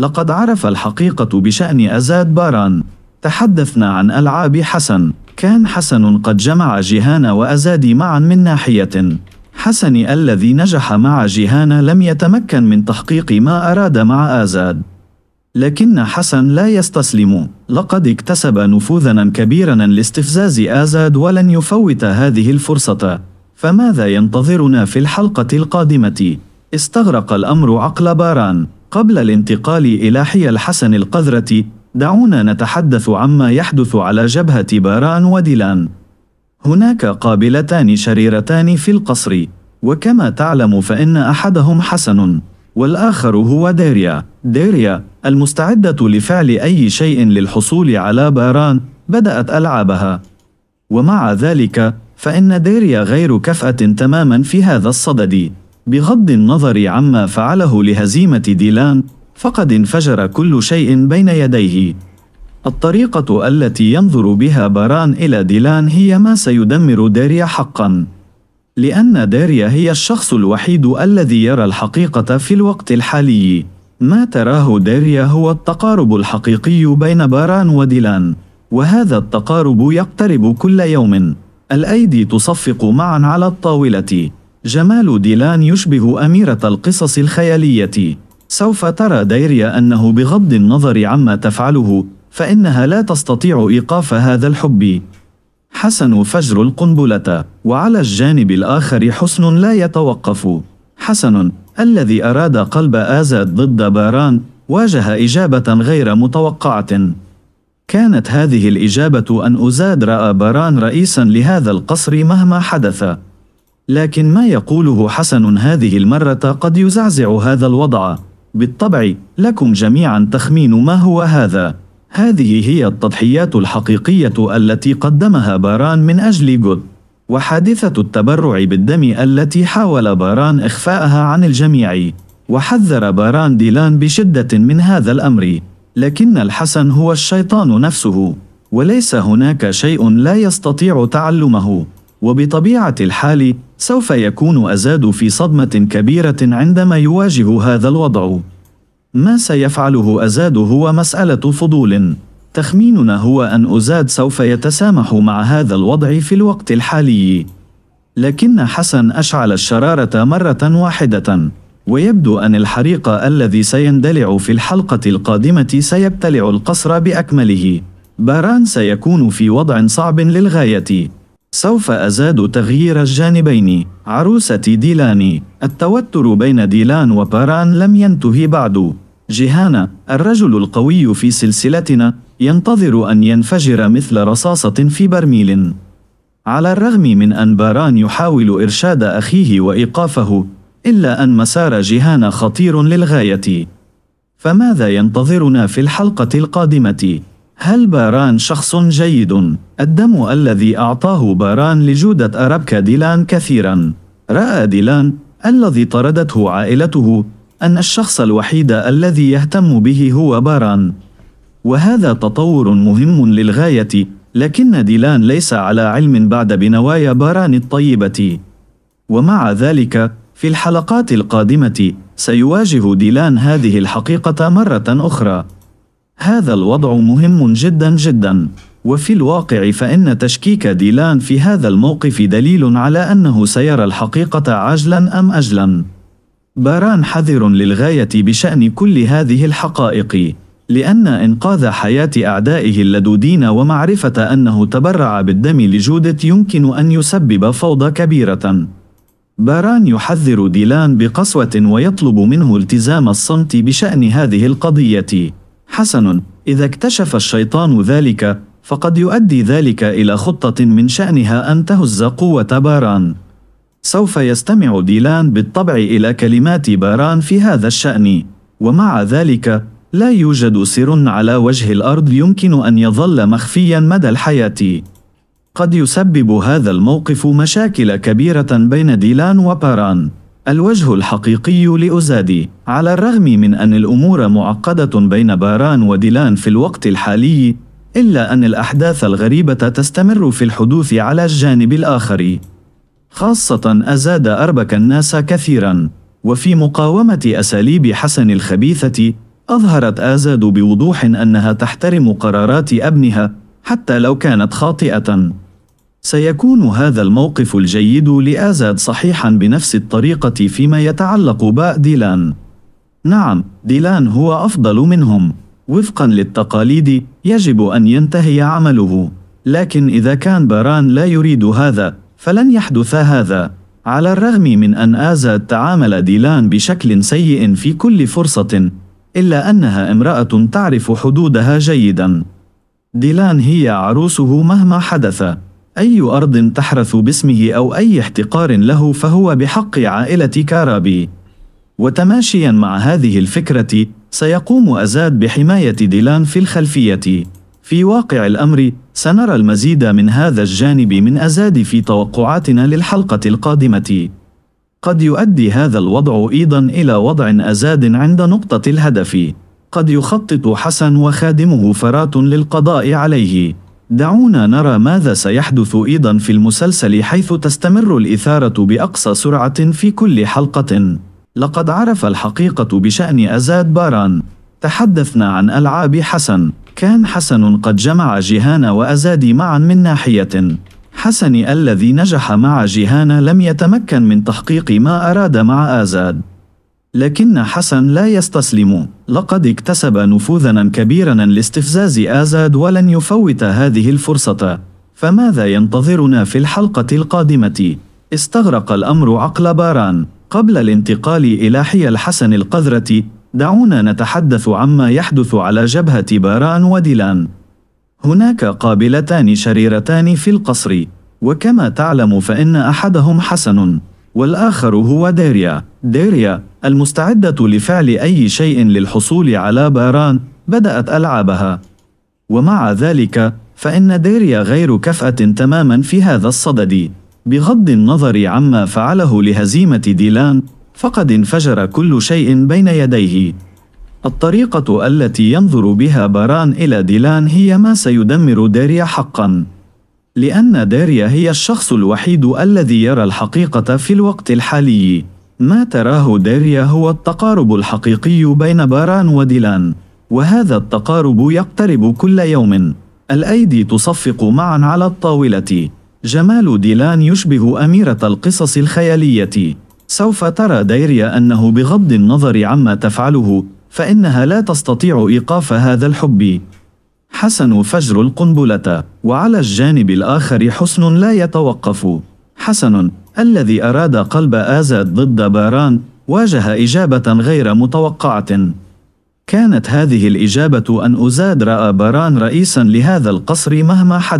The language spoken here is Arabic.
لقد عرف الحقيقة بشأن أزاد باران تحدثنا عن ألعاب حسن كان حسن قد جمع جيهان وأزاد معا من ناحية حسن الذي نجح مع جيهان لم يتمكن من تحقيق ما أراد مع آزاد لكن حسن لا يستسلم لقد اكتسب نفوذا كبيرا لاستفزاز آزاد ولن يفوت هذه الفرصة فماذا ينتظرنا في الحلقة القادمة؟ استغرق الأمر عقل باران قبل الانتقال إلى حي الحسن القذرة دعونا نتحدث عما يحدث على جبهة باران وديلان هناك قابلتان شريرتان في القصر وكما تعلم فإن أحدهم حسن والآخر هو ديريا ديريا المستعدة لفعل أي شيء للحصول على باران بدأت ألعابها ومع ذلك فإن ديريا غير كفأة تماما في هذا الصدد بغض النظر عما فعله لهزيمة ديلان فقد انفجر كل شيء بين يديه الطريقة التي ينظر بها باران إلى ديلان هي ما سيدمر داريا حقا لأن داريا هي الشخص الوحيد الذي يرى الحقيقة في الوقت الحالي ما تراه داريا هو التقارب الحقيقي بين باران وديلان وهذا التقارب يقترب كل يوم الأيدي تصفق معا على الطاولة جمال ديلان يشبه أميرة القصص الخيالية. سوف ترى دايريا أنه بغض النظر عما تفعله، فإنها لا تستطيع إيقاف هذا الحب. حسن فجر القنبلة، وعلى الجانب الآخر حسن لا يتوقف. حسن الذي أراد قلب آزاد ضد باران واجه إجابة غير متوقعة. كانت هذه الإجابة أن أزاد رأى باران رئيسا لهذا القصر مهما حدث. لكن ما يقوله حسن هذه المرة قد يزعزع هذا الوضع بالطبع لكم جميعا تخمين ما هو هذا هذه هي التضحيات الحقيقية التي قدمها باران من أجل جود وحادثة التبرع بالدم التي حاول باران إخفاءها عن الجميع وحذر باران ديلان بشدة من هذا الأمر لكن الحسن هو الشيطان نفسه وليس هناك شيء لا يستطيع تعلمه وبطبيعة الحال سوف يكون أزاد في صدمة كبيرة عندما يواجه هذا الوضع. ما سيفعله أزاد هو مسألة فضول. تخميننا هو أن أزاد سوف يتسامح مع هذا الوضع في الوقت الحالي. لكن حسن أشعل الشرارة مرة واحدة، ويبدو أن الحريق الذي سيندلع في الحلقة القادمة سيبتلع القصر بأكمله. باران سيكون في وضع صعب للغاية. سوف أزاد تغيير الجانبين عروسة ديلاني التوتر بين ديلان وباران لم ينتهي بعد جيهانا الرجل القوي في سلسلتنا ينتظر أن ينفجر مثل رصاصة في برميل على الرغم من أن باران يحاول إرشاد أخيه وإيقافه إلا أن مسار جيهانا خطير للغاية فماذا ينتظرنا في الحلقة القادمة؟ هل باران شخص جيد؟ الدم الذي أعطاه باران لجودة أرابكا ديلان كثيرا. رأى ديلان الذي طردته عائلته أن الشخص الوحيد الذي يهتم به هو باران. وهذا تطور مهم للغاية لكن ديلان ليس على علم بعد بنوايا باران الطيبة. ومع ذلك في الحلقات القادمة سيواجه ديلان هذه الحقيقة مرة أخرى. هذا الوضع مهم جدا جدا وفي الواقع فإن تشكيك ديلان في هذا الموقف دليل على أنه سيرى الحقيقة عاجلا أم أجلا باران حذر للغاية بشأن كل هذه الحقائق لأن إنقاذ حياة أعدائه اللدودين ومعرفة أنه تبرع بالدم لجودت يمكن أن يسبب فوضى كبيرة. باران يحذر ديلان بقسوة ويطلب منه التزام الصمت بشأن هذه القضية. حسن إذا اكتشف الشيطان ذلك فقد يؤدي ذلك إلى خطة من شأنها أن تهز قوة باران سوف يستمع ديلان بالطبع إلى كلمات باران في هذا الشأن ومع ذلك لا يوجد سر على وجه الأرض يمكن أن يظل مخفيا مدى الحياة قد يسبب هذا الموقف مشاكل كبيرة بين ديلان وباران الوجه الحقيقي لأزادي على الرغم من أن الأمور معقدة بين باران وديلان في الوقت الحالي إلا أن الأحداث الغريبة تستمر في الحدوث على الجانب الآخر خاصة أزاد أربك الناس كثيرا وفي مقاومة أساليب حسن الخبيثة أظهرت آزاد بوضوح أنها تحترم قرارات أبنها حتى لو كانت خاطئة سيكون هذا الموقف الجيد لآزاد صحيحا بنفس الطريقة فيما يتعلق ديلان. نعم ديلان هو أفضل منهم وفقا للتقاليد يجب أن ينتهي عمله لكن إذا كان باران لا يريد هذا فلن يحدث هذا على الرغم من أن آزاد تعامل ديلان بشكل سيء في كل فرصة إلا أنها امرأة تعرف حدودها جيدا ديلان هي عروسه مهما حدث أي أرض تحرث باسمه أو أي احتقار له فهو بحق عائلة كارابي. وتماشيا مع هذه الفكرة سيقوم أزاد بحماية ديلان في الخلفية. في واقع الأمر سنرى المزيد من هذا الجانب من أزاد في توقعاتنا للحلقة القادمة. قد يؤدي هذا الوضع أيضا إلى وضع أزاد عند نقطة الهدف. قد يخطط حسن وخادمه فرات للقضاء عليه دعونا نرى ماذا سيحدث أيضا في المسلسل حيث تستمر الإثارة بأقصى سرعة في كل حلقة. لقد عرف الحقيقة بشأن أزاد باران. تحدثنا عن ألعاب حسن. كان حسن قد جمع جيهان وأزاد معا من ناحية. حسن الذي نجح مع جيهان لم يتمكن من تحقيق ما أراد مع آزاد. لكن حسن لا يستسلم لقد اكتسب نفوذا كبيرا لاستفزاز آزاد ولن يفوت هذه الفرصة فماذا ينتظرنا في الحلقة القادمة؟ استغرق الأمر عقل باران قبل الانتقال إلى حي الحسن القذرة دعونا نتحدث عما يحدث على جبهة باران وديلان هناك قابلتان شريرتان في القصر وكما تعلم فإن أحدهم حسن والآخر هو ديريا ديريا المستعدة لفعل أي شيء للحصول على باران بدأت ألعابها ومع ذلك فإن ديريا غير كفأة تماما في هذا الصدد بغض النظر عما فعله لهزيمة ديلان فقد انفجر كل شيء بين يديه الطريقة التي ينظر بها باران إلى ديلان هي ما سيدمر ديريا حقاً لأن داريا هي الشخص الوحيد الذي يرى الحقيقة في الوقت الحالي. ما تراه داريا هو التقارب الحقيقي بين باران وديلان، وهذا التقارب يقترب كل يوم. الأيدي تصفق معا على الطاولة. جمال ديلان يشبه أميرة القصص الخيالية. سوف ترى ديريا أنه بغض النظر عما تفعله، فإنها لا تستطيع إيقاف هذا الحب، حسن فجر القنبلة وعلى الجانب الآخر حسن لا يتوقف حسن الذي أراد قلب آزاد ضد باران واجه إجابة غير متوقعة كانت هذه الإجابة أن أزاد رأى باران رئيسا لهذا القصر مهما حدث